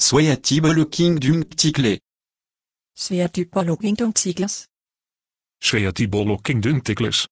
king Sveatibolo Kingdom Tikle. Sveatibolo Kingdom king d'un Kingdom Tikles.